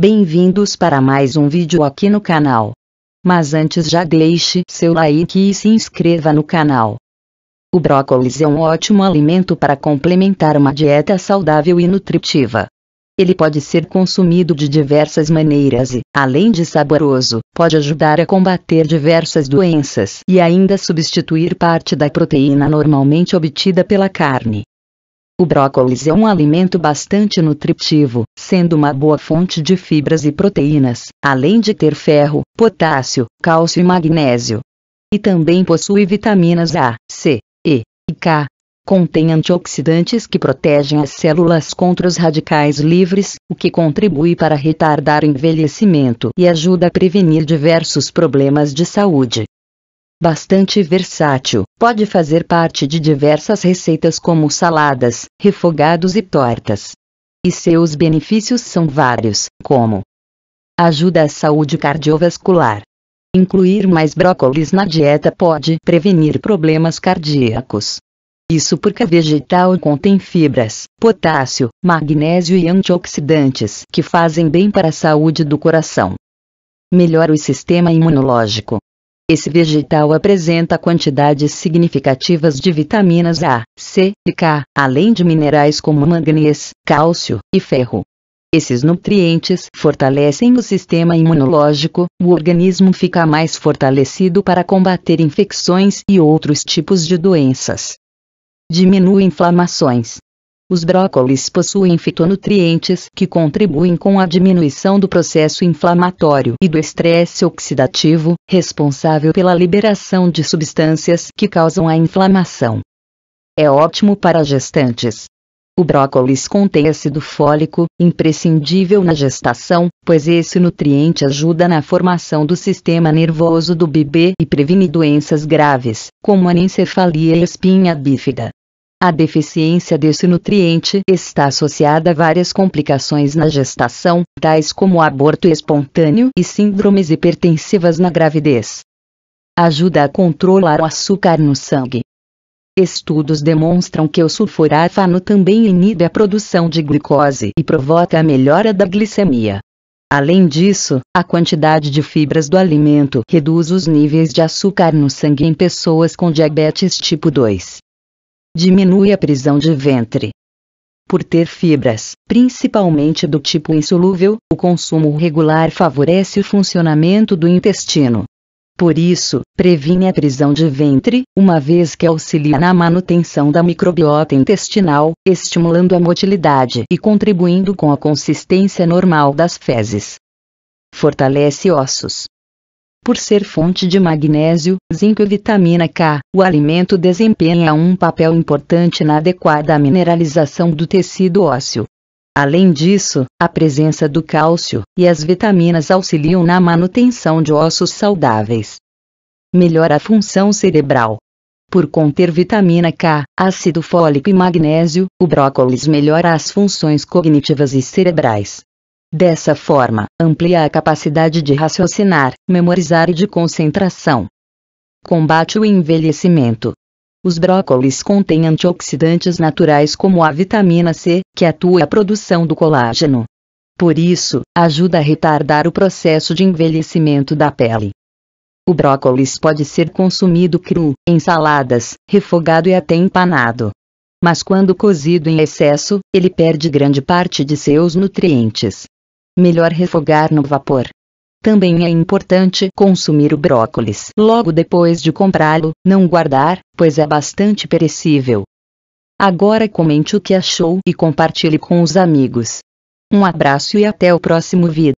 Bem-vindos para mais um vídeo aqui no canal. Mas antes já deixe seu like e se inscreva no canal. O brócolis é um ótimo alimento para complementar uma dieta saudável e nutritiva. Ele pode ser consumido de diversas maneiras e, além de saboroso, pode ajudar a combater diversas doenças e ainda substituir parte da proteína normalmente obtida pela carne. O brócolis é um alimento bastante nutritivo, sendo uma boa fonte de fibras e proteínas, além de ter ferro, potássio, cálcio e magnésio. E também possui vitaminas A, C, E e K. Contém antioxidantes que protegem as células contra os radicais livres, o que contribui para retardar o envelhecimento e ajuda a prevenir diversos problemas de saúde bastante versátil, pode fazer parte de diversas receitas como saladas, refogados e tortas. E seus benefícios são vários, como ajuda à saúde cardiovascular. Incluir mais brócolis na dieta pode prevenir problemas cardíacos. Isso porque a vegetal contém fibras, potássio, magnésio e antioxidantes que fazem bem para a saúde do coração. Melhora o sistema imunológico. Esse vegetal apresenta quantidades significativas de vitaminas A, C e K, além de minerais como manganês, cálcio e ferro. Esses nutrientes fortalecem o sistema imunológico, o organismo fica mais fortalecido para combater infecções e outros tipos de doenças. Diminui inflamações, os brócolis possuem fitonutrientes que contribuem com a diminuição do processo inflamatório e do estresse oxidativo, responsável pela liberação de substâncias que causam a inflamação. É ótimo para gestantes. O brócolis contém ácido fólico, imprescindível na gestação, pois esse nutriente ajuda na formação do sistema nervoso do bebê e previne doenças graves, como a encefalia e espinha bífida. A deficiência desse nutriente está associada a várias complicações na gestação, tais como aborto espontâneo e síndromes hipertensivas na gravidez. Ajuda a controlar o açúcar no sangue. Estudos demonstram que o sulforafano também inibe a produção de glicose e provoca a melhora da glicemia. Além disso, a quantidade de fibras do alimento reduz os níveis de açúcar no sangue em pessoas com diabetes tipo 2 diminui a prisão de ventre. Por ter fibras, principalmente do tipo insolúvel, o consumo regular favorece o funcionamento do intestino. Por isso, previne a prisão de ventre, uma vez que auxilia na manutenção da microbiota intestinal, estimulando a motilidade e contribuindo com a consistência normal das fezes. Fortalece ossos, por ser fonte de magnésio, zinco e vitamina K, o alimento desempenha um papel importante na adequada mineralização do tecido ósseo. Além disso, a presença do cálcio e as vitaminas auxiliam na manutenção de ossos saudáveis. Melhora a função cerebral. Por conter vitamina K, ácido fólico e magnésio, o brócolis melhora as funções cognitivas e cerebrais. Dessa forma, amplia a capacidade de raciocinar, memorizar e de concentração. Combate o envelhecimento. Os brócolis contêm antioxidantes naturais como a vitamina C, que atua a produção do colágeno. Por isso, ajuda a retardar o processo de envelhecimento da pele. O brócolis pode ser consumido cru, em saladas, refogado e até empanado. Mas quando cozido em excesso, ele perde grande parte de seus nutrientes melhor refogar no vapor. Também é importante consumir o brócolis logo depois de comprá-lo, não guardar, pois é bastante perecível. Agora comente o que achou e compartilhe com os amigos. Um abraço e até o próximo vídeo.